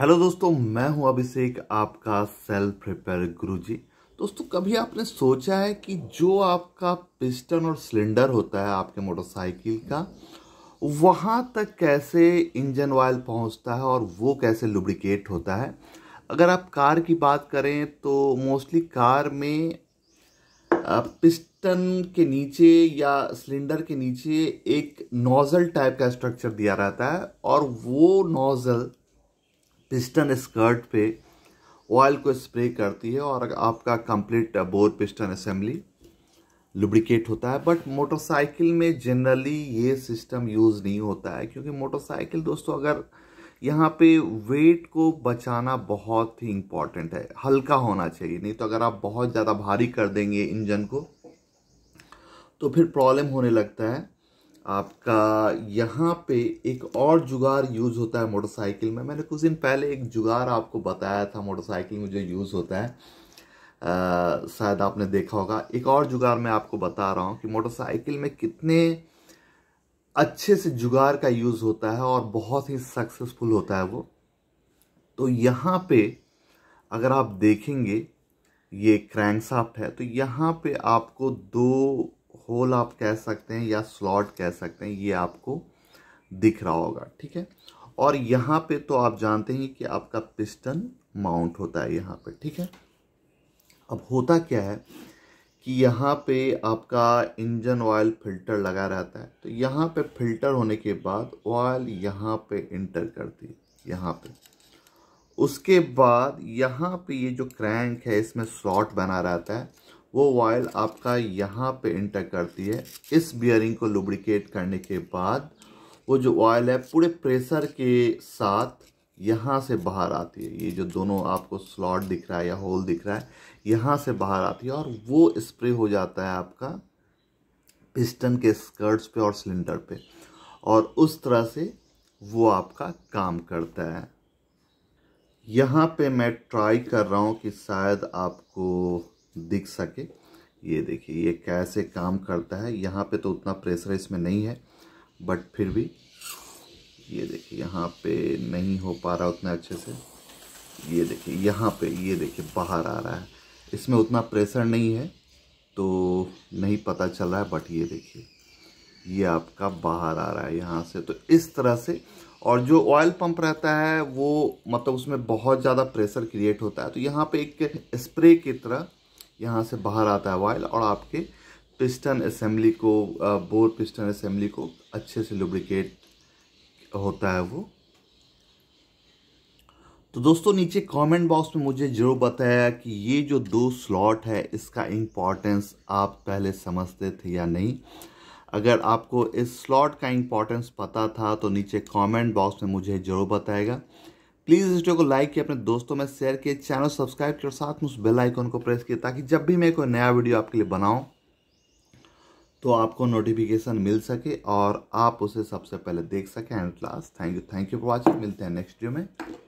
hello दोस्तों मैं हूं अभिषेक आपका सेल्फ रिपेयर गुरुजी दोस्तों कभी आपने सोचा है कि जो आपका पिस्टन और सिलेंडर होता है आपके मोटरसाइकिल का वहां तक कैसे इंजन ऑयल पहुंचता है और वो कैसे लुब्रिकेट होता है अगर आप कार की बात करें तो मोस्टली कार में पिस्टन के नीचे या सिलेंडर के नीचे एक नोज़ल टाइप का स्ट्रक्चर दिया रहता है और वो नोज़ल पिस्टन स्कर्ट पे ऑयल को स्प्रे करती है और आपका complete bore piston assembly lubricate होता है बट मोटरसाइकिल में जनरली ये सिस्टम यूज़ नहीं होता है क्योंकि मोटरसाइकिल दोस्तों अगर यहाँ पे वेट को बचाना बहुत ही इम्पॉर्टेंट है हल्का होना चाहिए नहीं तो अगर आप बहुत ज़्यादा भारी कर देंगे इंजन को तो फिर प्रॉब्लम होने लगता है आपका यहाँ पे एक और जुगाड़ यूज़ होता है मोटरसाइकिल में मैंने कुछ दिन पहले एक जुगाड़ आपको बताया था मोटरसाइकिल में जो यूज़ होता है शायद आपने देखा होगा एक और जुगाड़ मैं आपको बता रहा हूँ कि मोटरसाइकिल में कितने अच्छे से जुगाड़ का यूज़ होता है और बहुत ही सक्सेसफुल होता है वो तो यहाँ पे अगर आप देखेंगे ये क्रैंकसाफ्ट है तो यहाँ पे आपको दो होल आप कह सकते हैं या स्लॉट कह सकते हैं ये आपको दिख रहा होगा ठीक है और यहाँ पे तो आप जानते हैं कि आपका पिस्टन माउंट होता है यहाँ पे ठीक है अब होता क्या है कि यहाँ पे आपका इंजन ऑयल फिल्टर लगा रहता है तो यहाँ पे फिल्टर होने के बाद ऑयल यहाँ पे इंटर करती है यहाँ पे उसके बाद यहाँ पे ये जो क्रैंक है इसमें स्लॉट बना रहता है वो ऑयल आपका यहाँ पे इंटर करती है इस बियरिंग को लुब्रिकेट करने के बाद वो जो ऑयल है पूरे प्रेशर के साथ यहाँ से बाहर आती है ये जो दोनों आपको स्लॉट दिख रहा है या होल दिख रहा है यहाँ से बाहर आती है और वो स्प्रे हो जाता है आपका पिस्टन के स्कर्ट्स पे और सिलेंडर पे और उस तरह से वो आपका काम करता है यहाँ पे मैं ट्राई कर रहा हूँ कि शायद आपको दिख सके ये देखिए ये कैसे काम करता है यहाँ पे तो उतना प्रेशर इसमें नहीं है बट फिर भी ये देखिए यहाँ पे नहीं हो पा रहा उतना अच्छे से ये देखिए यहाँ पे ये देखिए बाहर आ रहा है इसमें उतना प्रेशर नहीं है तो नहीं पता चल रहा है बट ये देखिए ये आपका बाहर आ रहा है यहाँ से तो इस तरह से और जो ऑयल पंप रहता है वो मतलब उसमें बहुत ज़्यादा प्रेशर क्रिएट होता है तो यहाँ पे एक स्प्रे की तरह यहाँ से बाहर आता है ऑयल और आपके पिस्टन असेंबली को बोर पिस्टन असेंबली को अच्छे से लुब्रिकेट होता है वो तो दोस्तों नीचे कमेंट बॉक्स में मुझे जरूर बताया कि ये जो दो स्लॉट है इसका इम्पॉर्टेंस आप पहले समझते थे या नहीं अगर आपको इस स्लॉट का इम्पॉर्टेंस पता था तो नीचे कमेंट बॉक्स में मुझे ज़रूर बताएगा प्लीज़ इस वीडियो को लाइक किए अपने दोस्तों में शेयर किए चैनल सब्सक्राइब किया और साथ में उस बेल आइकन को प्रेस किया ताकि जब भी मैं कोई नया वीडियो आपके लिए बनाऊँ तो आपको नोटिफिकेशन मिल सके और आप उसे सबसे पहले देख सकें and class thank you thank you for watching मिलते हैं नेक्स्ट वीडियो में